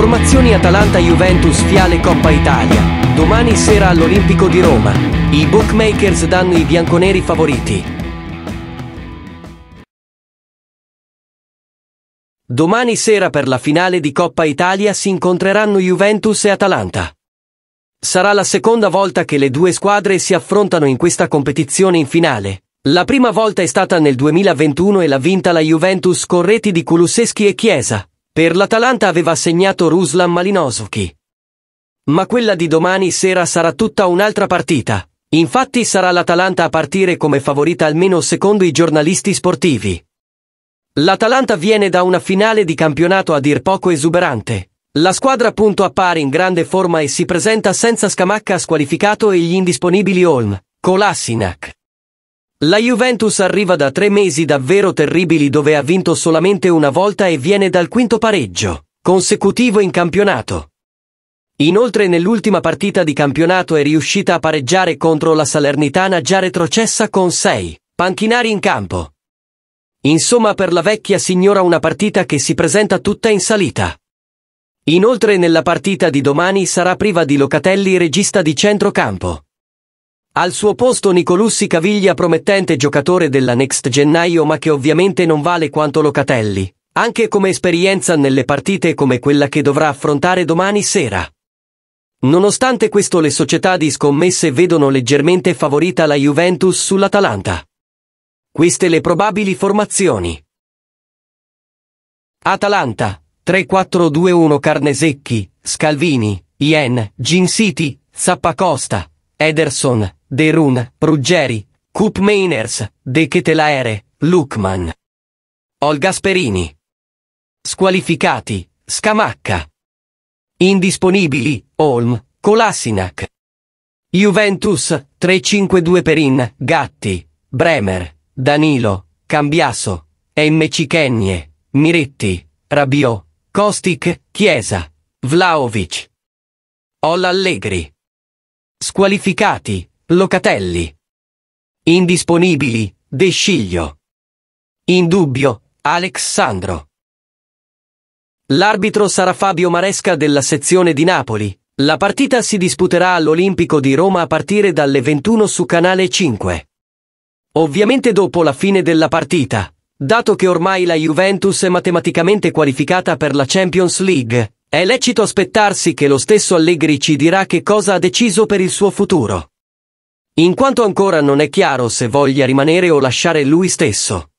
Formazioni Atalanta-Juventus Fiale Coppa Italia. Domani sera all'Olimpico di Roma. I bookmakers danno i bianconeri favoriti. Domani sera per la finale di Coppa Italia si incontreranno Juventus e Atalanta. Sarà la seconda volta che le due squadre si affrontano in questa competizione in finale. La prima volta è stata nel 2021 e l'ha vinta la Juventus con reti di Kuluseschi e Chiesa. Per l'Atalanta aveva segnato Ruslan Malinowski. Ma quella di domani sera sarà tutta un'altra partita. Infatti sarà l'Atalanta a partire come favorita almeno secondo i giornalisti sportivi. L'Atalanta viene da una finale di campionato a dir poco esuberante. La squadra appunto appare in grande forma e si presenta senza Scamacca squalificato e gli indisponibili Holm, Kolasinac, la Juventus arriva da tre mesi davvero terribili dove ha vinto solamente una volta e viene dal quinto pareggio, consecutivo in campionato. Inoltre nell'ultima partita di campionato è riuscita a pareggiare contro la Salernitana già retrocessa con 6 panchinari in campo. Insomma per la vecchia signora una partita che si presenta tutta in salita. Inoltre nella partita di domani sarà priva di Locatelli regista di centrocampo. Al suo posto Nicolussi Caviglia promettente giocatore della Next Gennaio ma che ovviamente non vale quanto Locatelli, anche come esperienza nelle partite come quella che dovrà affrontare domani sera. Nonostante questo le società di scommesse vedono leggermente favorita la Juventus sull'Atalanta. Queste le probabili formazioni. Atalanta 3-4-2-1 Carnesecchi, Scalvini, Ien, Gin City, Zappacosta, Ederson, De Run, Ruggeri, Coop Mainers, De Ketelaere, Lukman. Olgasperini. Squalificati, Scamacca. Indisponibili, Olm, Kolasinac. Juventus, 352 Perin, Gatti, Bremer, Danilo, Cambiasso, MC Kennie, Miretti, Rabiot, Kostic, Chiesa, Vlaovic. Olla Allegri. Squalificati, Locatelli. Indisponibili, De Sciglio. In dubbio, Alexandro. L'arbitro sarà Fabio Maresca della sezione di Napoli. La partita si disputerà all'Olimpico di Roma a partire dalle 21 su Canale 5. Ovviamente dopo la fine della partita, dato che ormai la Juventus è matematicamente qualificata per la Champions League, è lecito aspettarsi che lo stesso Allegri ci dirà che cosa ha deciso per il suo futuro in quanto ancora non è chiaro se voglia rimanere o lasciare lui stesso.